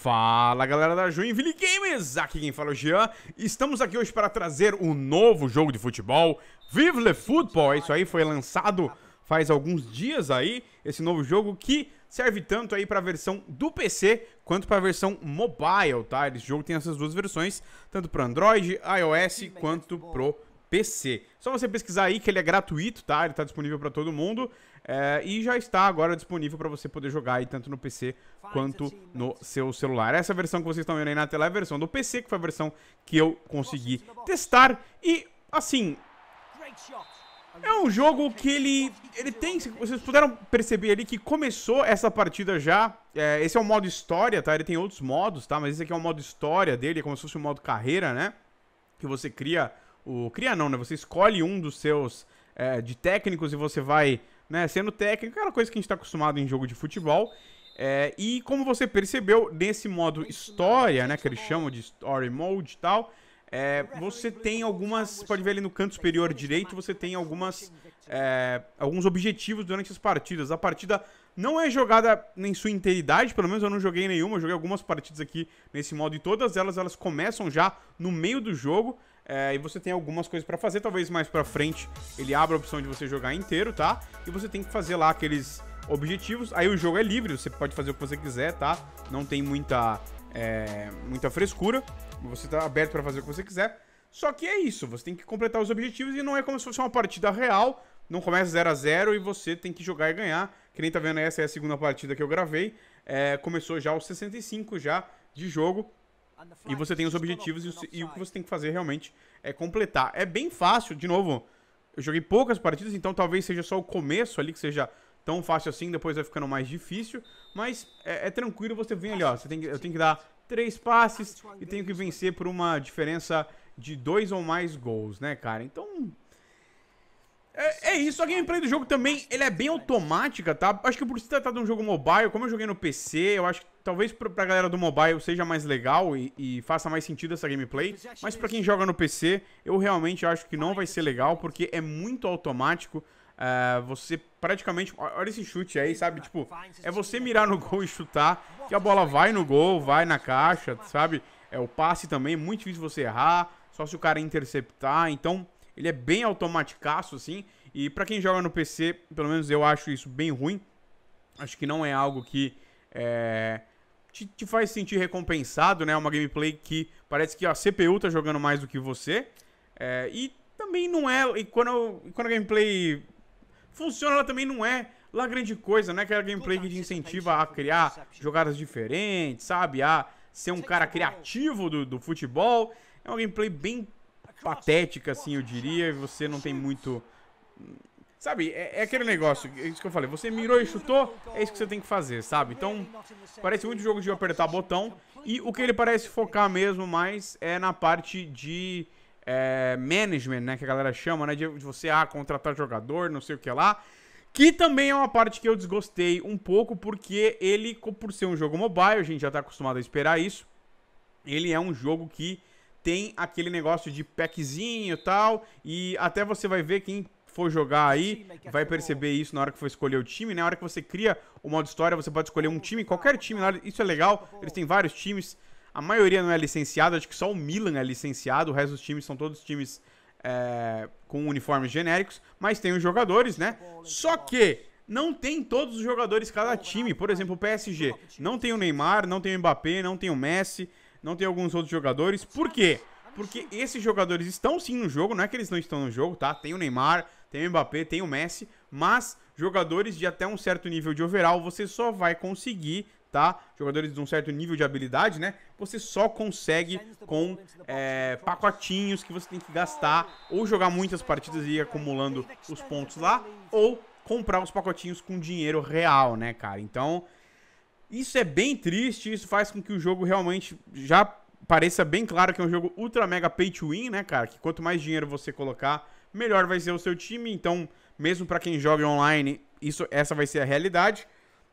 Fala galera da Joinville Games, aqui quem fala é o Jean Estamos aqui hoje para trazer um novo jogo de futebol Vive le Football, isso aí foi lançado faz alguns dias aí Esse novo jogo que serve tanto aí para a versão do PC quanto para a versão mobile, tá? Esse jogo tem essas duas versões, tanto para Android, iOS quanto pro PC. Só você pesquisar aí que ele é gratuito, tá? Ele tá disponível para todo mundo é, e já está agora disponível para você poder jogar aí tanto no PC quanto no seu celular. Essa versão que vocês estão vendo aí na tela é a versão do PC, que foi a versão que eu consegui testar e, assim, é um jogo que ele, ele tem, vocês puderam perceber ali que começou essa partida já, é, esse é o modo história, tá? Ele tem outros modos, tá? Mas esse aqui é o modo história dele, é como se fosse o modo carreira, né? Que você cria o cria não, né? Você escolhe um dos seus é, de técnicos e você vai, né, sendo técnico, aquela coisa que a gente está acostumado em jogo de futebol. É, e como você percebeu, nesse modo história, né, que eles chamam de story mode e tal, é, você tem algumas, pode ver ali no canto superior direito, você tem algumas é, alguns objetivos durante as partidas. A partida não é jogada em sua inteiridade, pelo menos eu não joguei nenhuma, eu joguei algumas partidas aqui nesse modo e todas elas elas começam já no meio do jogo. É, e você tem algumas coisas para fazer, talvez mais para frente ele abra a opção de você jogar inteiro, tá? E você tem que fazer lá aqueles objetivos. Aí o jogo é livre, você pode fazer o que você quiser, tá? Não tem muita, é, muita frescura. Você tá aberto para fazer o que você quiser. Só que é isso, você tem que completar os objetivos e não é como se fosse uma partida real. Não começa 0 a 0 e você tem que jogar e ganhar. Que nem tá vendo, essa é a segunda partida que eu gravei. É, começou já os 65 já de jogo. E você tem os objetivos e, o, e o que você tem que fazer realmente é completar. É bem fácil, de novo. Eu joguei poucas partidas, então talvez seja só o começo ali que seja tão fácil assim, depois vai ficando mais difícil. Mas é, é tranquilo, você vem ali, ó. Você tem, eu tenho que dar três passes e tenho que vencer por uma diferença de dois ou mais gols, né, cara? Então. É, é, isso, a gameplay do jogo também, ele é bem automática, tá? Acho que por se tratar tá de um jogo mobile, como eu joguei no PC, eu acho que talvez pra galera do mobile seja mais legal e, e faça mais sentido essa gameplay, mas para quem joga no PC, eu realmente acho que não vai ser legal, porque é muito automático. Uh, você praticamente. Olha esse chute aí, sabe? Tipo, é você mirar no gol e chutar, que a bola vai no gol, vai na caixa, sabe? É o passe também, é muito difícil você errar, só se o cara interceptar. Então, ele é bem automaticaço, assim. E para quem joga no PC, pelo menos eu acho isso bem ruim. Acho que não é algo que. É te, te faz sentir recompensado, né? É uma gameplay que parece que a CPU tá jogando mais do que você. É, e também não é. E quando, quando a gameplay funciona, ela também não é lá grande coisa, né? Aquela gameplay que te tá incentiva a criar tá jogadas diferentes, sabe? A ser um cara criativo do, do futebol. É uma gameplay bem patética, assim, eu diria. Você não tem muito. Sabe, é, é, aquele negócio, é isso que eu falei, você mirou e chutou, é isso que você tem que fazer, sabe? Então, parece muito jogo de apertar botão, e o que ele parece focar mesmo mais é na parte de é, management, né, que a galera chama, né, de você, ah, contratar jogador, não sei o que lá, que também é uma parte que eu desgostei um pouco, porque ele, por ser um jogo mobile, a gente já tá acostumado a esperar isso, ele é um jogo que tem aquele negócio de packzinho e tal, e até você vai ver em for jogar aí, vai perceber isso na hora que for escolher o time, né? Na hora que você cria o modo história, você pode escolher um time, qualquer time. Isso é legal, eles têm vários times. A maioria não é licenciada, acho que só o Milan é licenciado, o resto dos times são todos times é, com uniformes genéricos, mas tem os jogadores, né? Só que não tem todos os jogadores cada time. Por exemplo, o PSG não tem o Neymar, não tem o Mbappé, não tem o Messi, não tem alguns outros jogadores. Por quê? Porque esses jogadores estão sim no jogo, não é que eles não estão no jogo, tá? Tem o Neymar, tem o Mbappé, tem o Messi, mas jogadores de até um certo nível de overall você só vai conseguir, tá? Jogadores de um certo nível de habilidade, né? Você só consegue com é, pacotinhos que você tem que gastar ou jogar muitas partidas e ir acumulando os pontos lá, ou comprar os pacotinhos com dinheiro real, né, cara? Então, isso é bem triste, isso faz com que o jogo realmente já pareça bem claro que é um jogo ultra mega pay to win, né, cara? Que quanto mais dinheiro você colocar, melhor vai ser o seu time. Então, mesmo para quem joga online, isso, essa vai ser a realidade.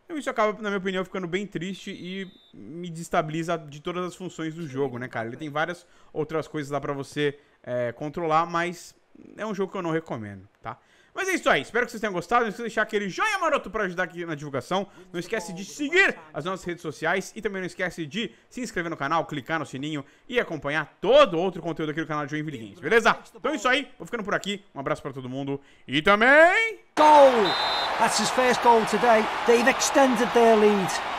Então, isso acaba, na minha opinião, ficando bem triste e me destabiliza de todas as funções do jogo, né, cara? Ele tem várias outras coisas lá para você é, controlar, mas é um jogo que eu não recomendo, tá? Mas é isso aí, espero que vocês tenham gostado. Não esqueça de deixar aquele joinha maroto pra ajudar aqui na divulgação. Não esquece de seguir as nossas redes sociais e também não esquece de se inscrever no canal, clicar no sininho e acompanhar todo outro conteúdo aqui no canal de Joinville Games, beleza? Então é isso aí, vou ficando por aqui. Um abraço pra todo mundo e também... gol. That's his first goal today. They've extended their lead.